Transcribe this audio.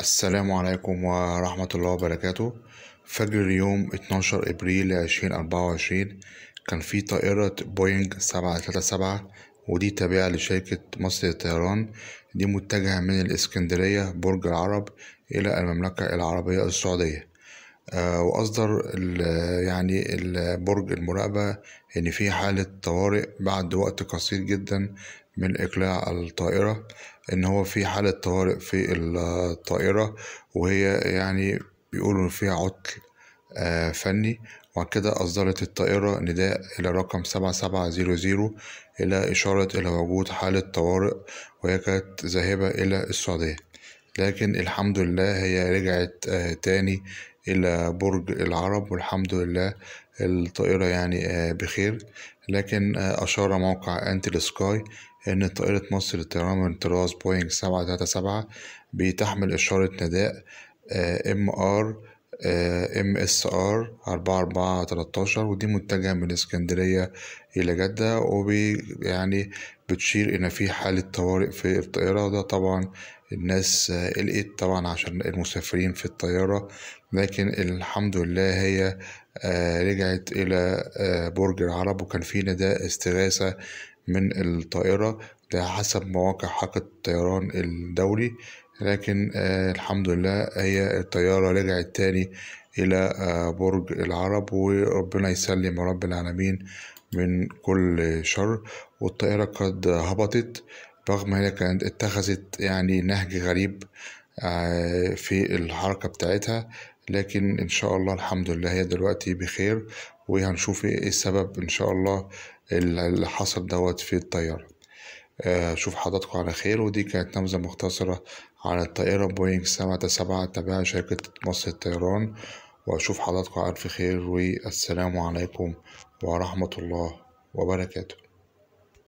السلام عليكم ورحمة الله وبركاته فجر يوم 12 إبريل 2024 كان في طائرة بوينج 737 ودي تابعة لشركة مصر للطيران دي متجهة من الإسكندرية برج العرب إلى المملكة العربية السعودية آه، وأصدر الـ يعني الـ برج المراقبة إن في حالة طوارئ بعد وقت قصير جدا من إقلاع الطائرة إن هو في حالة طوارئ في الطائرة وهي يعني بيقولوا فيها عطل آه، فني وبعد كده أصدرت الطائرة نداء إلى رقم سبعة سبعة زيرو زيرو إلى إشارة إلى وجود حالة طوارئ وهي كانت ذاهبة إلى السعودية لكن الحمد لله هي رجعت آه، تاني إلى برج العرب والحمد لله الطائرة يعني آه، بخير لكن آه، أشار موقع أنتل سكاي إن طائرة مصر للطيران من طراز بوينج سبعة بتحمل إشارة نداء آه، ام ار ام اس ار أربعة أربعة تلاتاشر ودي متجهة من اسكندرية إلى جدة وبي يعني بتشير إن في حالة طوارئ في الطائرة وده طبعا الناس قلقت طبعا عشان المسافرين في الطيارة لكن الحمد لله هي آه، رجعت إلى آه، برج العرب وكان في نداء استغاثة من الطائرة ده حسب مواقع حق الطيران الدولي لكن آه، الحمد لله هي الطيارة رجعت تاني إلى آه، برج العرب وربنا يسلم رب العالمين من كل شر والطائرة قد هبطت رغم هي كانت اتخذت يعني نهج غريب آه، في الحركة بتاعتها لكن إن شاء الله الحمد لله هي دلوقتي بخير وهنشوف إيه السبب إن شاء الله اللي حصل دوت في الطيارة أشوف آه، حضراتكم على خير ودي كانت نبذة مختصرة عن الطائرة بوينج سبعة سبعة تبع شركة مصر للطيران وأشوف حضراتكم على ألف خير والسلام عليكم ورحمة الله وبركاته